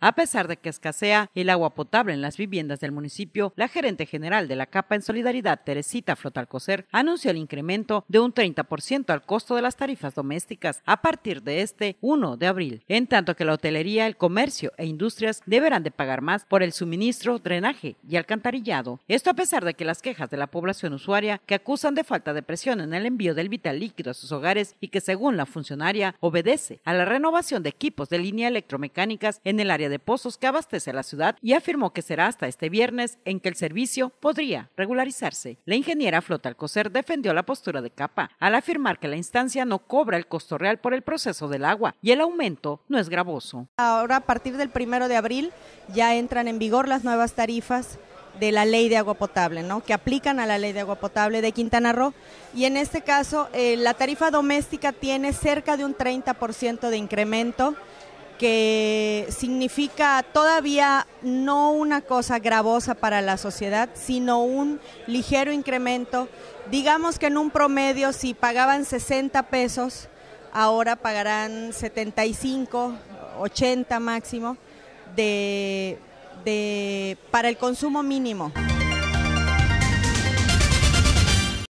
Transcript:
A pesar de que escasea el agua potable en las viviendas del municipio, la gerente general de la capa en solidaridad, Teresita Flotalcocer, anunció el incremento de un 30% al costo de las tarifas domésticas a partir de este 1 de abril, en tanto que la hotelería, el comercio e industrias deberán de pagar más por el suministro, drenaje y alcantarillado. Esto a pesar de que las quejas de la población usuaria que acusan de falta de presión en el envío del vital líquido a sus hogares y que según la funcionaria obedece a la renovación de equipos de línea electromecánicas en el área de pozos que abastece la ciudad y afirmó que será hasta este viernes en que el servicio podría regularizarse. La ingeniera Flota Alcocer defendió la postura de Capa al afirmar que la instancia no cobra el costo real por el proceso del agua y el aumento no es gravoso. Ahora, a partir del primero de abril, ya entran en vigor las nuevas tarifas de la ley de agua potable, ¿no? que aplican a la ley de agua potable de Quintana Roo. Y en este caso, eh, la tarifa doméstica tiene cerca de un 30% de incremento que significa todavía no una cosa gravosa para la sociedad, sino un ligero incremento. Digamos que en un promedio, si pagaban 60 pesos, ahora pagarán 75, 80 máximo, de, para el consumo mínimo.